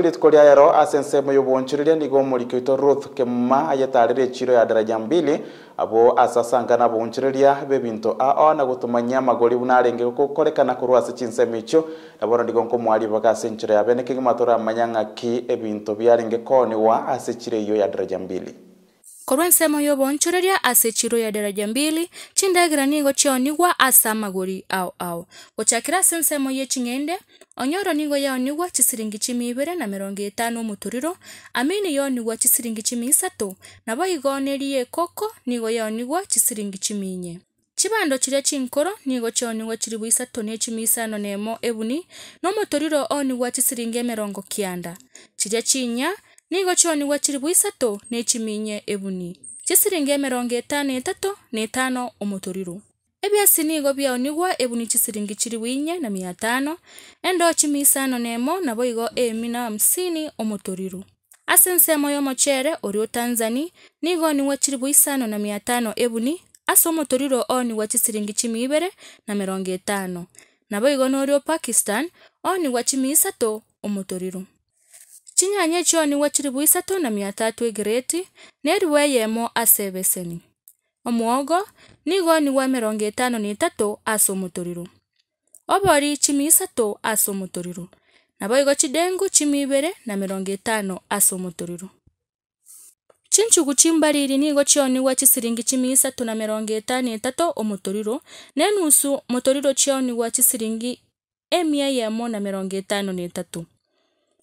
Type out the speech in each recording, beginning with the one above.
Litiko ria ero asensemo yoboncirire nigo omoriki oito Ruth Kimuma ayetarire echiro ya daraja mbili abo asasangana bonciriria bebinto ao na gotumanya magori buna arenge gokorekana korwa ase chinsemo ichio nabono nigo baka ase enchiro yabe naki amanya ng'aki ebinto biarenge koniwa ase chire eywo ya daraja mbili korwa nsemo yobonchereria ase chiro ya daraja mbili chindagira ningo chionigwa asa magori ao ao gochakira ase ensemo ching'ende onyoro ningo yaonigwa chisiringi chimi ibere na mirongo etano omoturiro amini yonigwa chisiringi chimi isato nabo igonerie ekoko nigo yaonigwa chisiringi chimi inye chibando chiria chinkoro nigo chionigwa chiribu isato na echimi isano na emo ebuni na omotoriro onigwa chisiringi emerongo kianda chiria chinya nigo choni gwachiribu isatu nichiminye ebuni chisiringi emirongo etano etatu na etano omotoriro ebiasi nigo biao nigwa ebuni chisiringi chiribu inye na mia tano ende ochimi isano na emo nabo igo emi na hamsini omotoriro ase ensemo y'omochere orio tanzani nigo oniwa chiribu isano na mia tano ebuni ase omotoriro ooniwa chisiringi chimi ibere na mirongo etano nabo igo norio pakistan ooniwa chimi isato omotoriro cinyanya joni wachiribu isatu na mia tatu igiriti neriweyemo aseveseni omwogo nigoni wa mirongo itano na itatu ase omotoriru obori chimi isatu ase omotoriru nabo igo chidengu chimi ibere na mirongo itano ase omotoriru chinchugu chimbariri nigo chioniwa chisiringi chimi isatu na mirongo itano itatu omotoriru Nenusu enusu motoriro chioniwa chisiringi emia yemo na mirongo tano ni itatu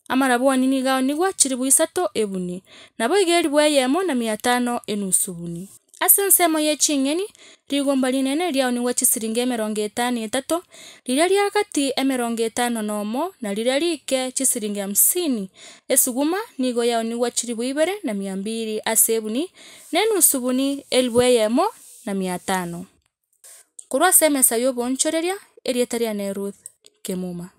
amara bwanini gao ni gwachiri buisato ebuni na nabo igeri bweyemo na mia tano enusu buni ase ensemo yeching'eni rigomba rinene riao nigwa chisiringi emerongo etano etato riria riagati emerongo etano nomo na riria rike chisiringe hamsini esuguma nigo yao ni gwachiri buibere na mia mbiri ase ebuni na enusu buni eribu eyemo na mia tano korwa ase emesa ya obonchoreria erieta riane ruth kemuma